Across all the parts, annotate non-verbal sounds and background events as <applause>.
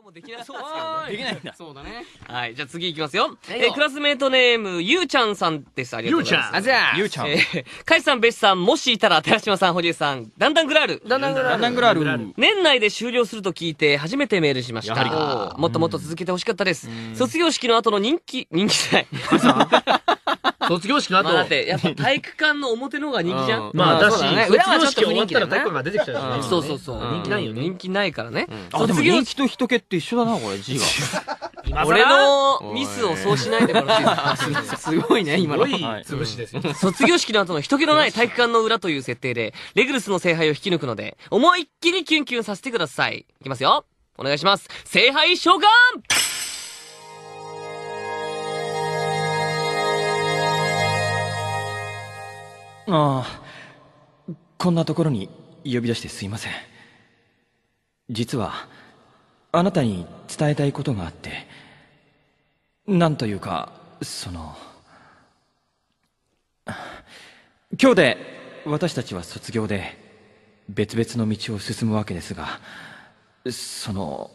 今うもできなそうですね。できないんだ。そうだね。はい、じゃあ次いきますよ。えークラスメートネーム、ゆうちゃんさんです。ありがとうございます。あ、じゃあ、ゆうちゃん。えー、かいさん、べしさん、もしいたら、寺島さん、堀江さん、だんだんグラール。だんだんぐらル。だんだんグラール。年内で終了すると聞いて、初めてメールしました。やはりもっともっと続けてほしかったです。卒業式の後の人気、人気世代。卒業式の後、まあ、だってやっぱ体育館の表の方が人気じゃん、うん、まあだし、ね、卒業式終わったら体育館が出てきちゃうし、ね、そうそうそう、人気ないよね人気ないからね、うん、あでも人気と人気って一緒だなこれ G が <laughs> 俺のミスをそうしないでもらいすすごいね今のすごい潰しですよ、卒業式の後の人気のない体育館の裏という設定でレグルスの聖杯を引き抜くので思いっきりキュンキュンさせてくださいいきますよお願いします聖杯召喚ああ、こんなところに呼び出してすいません。実は、あなたに伝えたいことがあって、なんというか、その、今日で私たちは卒業で別々の道を進むわけですが、その、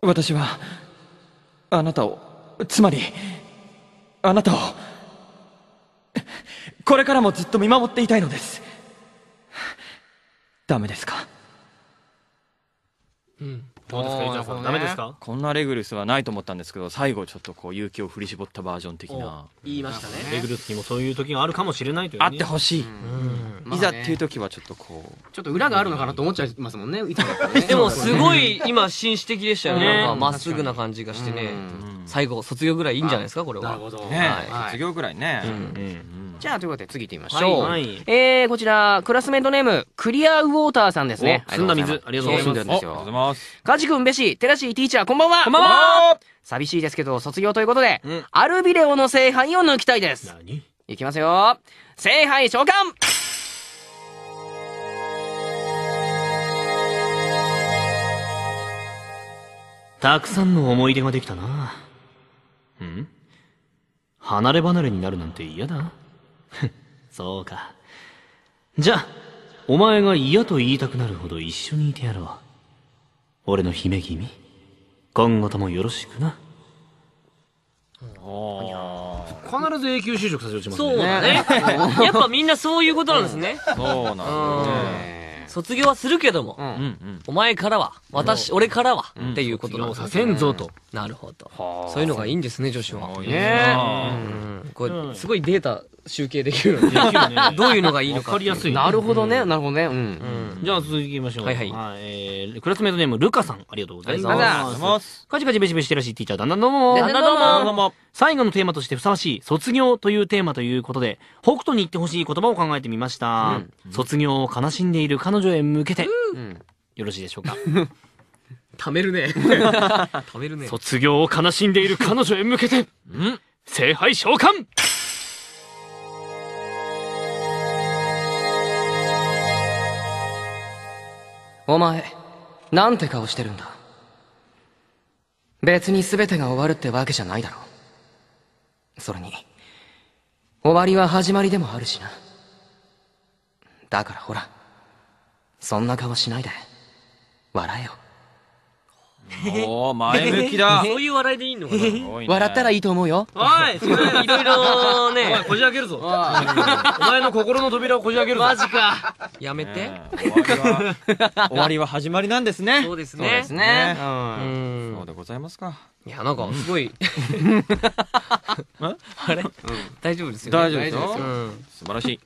私は、あなたを、つまり、あなたを、これからもずっと見守っていたいのですダメですかうんどうですか、ダメですかこんなレグルスはないと思ったんですけど、最後ちょっとこう勇気を振り絞ったバージョン的な。言いましたね。レグルスにもそういう時があるかもしれないという、ね、あってほしい。いざっていう時はちょっとこう。ちょっと裏があるのかなと思っちゃいますもんね、いつも、ね。でもすごい今紳士的でしたよね。まっすぐな感じがしてね。最後卒業ぐらいいいんじゃないですか、これは。なるほど。ね、卒業ぐらいね。うんじゃあ、ということで次行ってみましょう。はい、えー、こちら、クラスメートネーム、クリアウォーターさんですね。そんだ水、ありがとうございます。ありがとうございます。カジ君、べし、テラシー、ティーチャー、こんばんは。こんばんは。寂しいですけど、卒業ということで、うん、アルビレオの聖杯を抜きたいです。何いきますよ。聖杯召喚たくさんの思い出ができたな。うん離れ離れになるなんて嫌だ。<laughs> そうか。じゃあ、お前が嫌と言いたくなるほど一緒にいてやろう。俺の姫君、今後ともよろしくな。ああ必ず永久就職させとしますねそうだねやっぱみんなそういうことなんですね、そうなんだ、卒業はするけども、お前からは私、俺からは、っていうことなんだ。させんぞとなるほどそういうのがいいんですね女子はねえこれすごいデータ集計できるので <laughs> どういうのがいいのかわかりやすいなるほどね、なるほどね。うん。じゃあ続きいきましょう。はいはいえクラスメートネーム、ルカさん、ありがとうございます。ありがとうございますカチカチベシベシテラティーチャー、だんだんどうもだんだんどうも最後のテーマとしてふさわしい、卒業というテーマということで、北斗に言ってほしい言葉を考えてみました。卒業を悲しんでいる彼女へ向けて、よろしいでしょうか。<laughs> 貯めるね。<laughs> 貯めるね。卒業を悲しんでいる彼女へ向けて、聖杯召喚お前なんて顔してるんだ別に全てが終わるってわけじゃないだろそれに終わりは始まりでもあるしなだからほらそんな顔しないで笑えよおお <laughs> 前向きだ <laughs> そういう笑いでいいのかな、<laughs> 笑ったらいいと思うよおいすごいろいろねこじ開けるぞお前の心の扉をこじ開けるぞマジかやめて、終わりは終わりは始まりなんですねそうですねそうですね、うんそうでございますかいやなんかすごいあれ、うん、大丈夫ですよ大丈夫ですよ、素晴らしい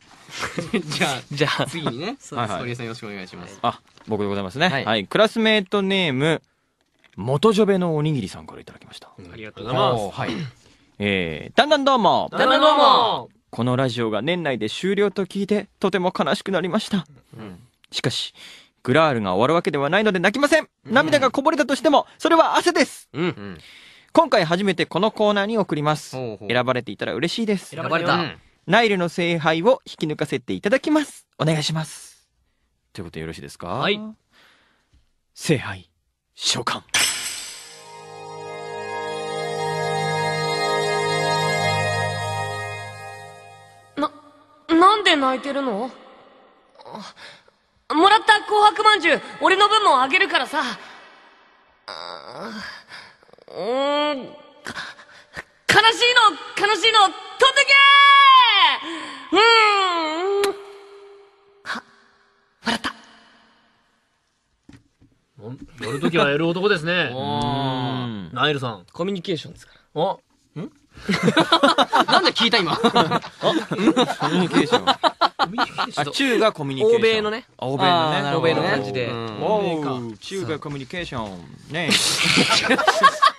じゃあ、じゃあ、次にね、はいはい、ストリーさんよろしくお願いします。あ、僕でございますね。はい、クラスメートネーム、元ジョベのおにぎりさんからいただきました。ありがとうございます。はい。えー、だんだんどうも。だんだんどうも。このラジオが年内で終了と聞いて、とても悲しくなりました。うん、しかし、グラールが終わるわけではないので泣きません。涙がこぼれたとしても、それは汗です。うん、今回初めてこのコーナーに送ります選ばれていたら嬉しいです選ばれたナイルの聖杯を引き抜かせていただきますお願いしますということでよろしいですかはい聖杯召喚泣いてるのもらった紅白まんじゅう、俺の分もあげるからさ。うーん、か、悲しいの、悲しいの、飛んでけーうーん。は、笑った。乗るときはやる男ですね。ナイルさん。コミュニケーションですから。あん <laughs> なんで聞いた今 <laughs> あコミュニケーション。あ、中がコミュニケーション。欧米のね。欧米のね。欧米の感じで。おー、中がコミュニケーション。ねえ。<laughs>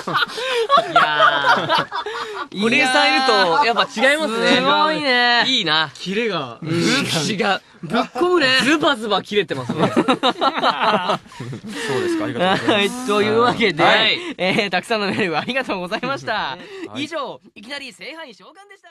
いやー。堀江さんいると、やっぱ違いますね。すごいね。いいな。キレが。うん、違う。ぶっ込むね。ズバズバ切れてますね。<laughs> そうですか、ありがとうございます。というわけで、はい、えー、たくさんのメールありがとうございました。以上、いきなり正範召喚でした。